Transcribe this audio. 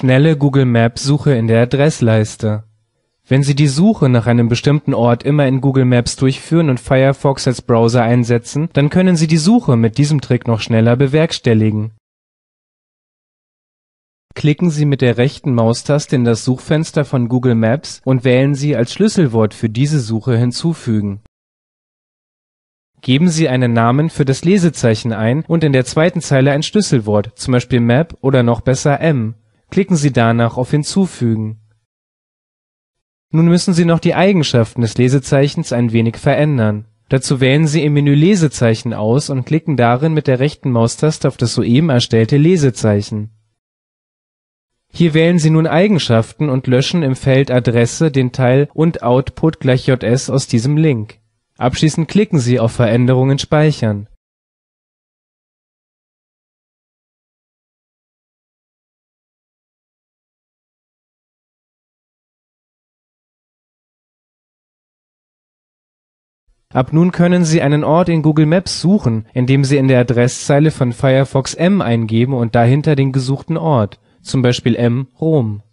schnelle Google-Maps-Suche in der Adressleiste. Wenn Sie die Suche nach einem bestimmten Ort immer in Google Maps durchführen und Firefox als Browser einsetzen, dann können Sie die Suche mit diesem Trick noch schneller bewerkstelligen. Klicken Sie mit der rechten Maustaste in das Suchfenster von Google Maps und wählen Sie als Schlüsselwort für diese Suche Hinzufügen. Geben Sie einen Namen für das Lesezeichen ein und in der zweiten Zeile ein Schlüsselwort, zum Beispiel Map oder noch besser M. Klicken Sie danach auf Hinzufügen. Nun müssen Sie noch die Eigenschaften des Lesezeichens ein wenig verändern. Dazu wählen Sie im Menü Lesezeichen aus und klicken darin mit der rechten Maustaste auf das soeben erstellte Lesezeichen. Hier wählen Sie nun Eigenschaften und löschen im Feld Adresse den Teil und Output gleich JS aus diesem Link. Abschließend klicken Sie auf Veränderungen speichern Ab nun können Sie einen Ort in Google Maps suchen, indem Sie in der Adresszeile von Firefox M eingeben und dahinter den gesuchten Ort zum Beispiel m Rom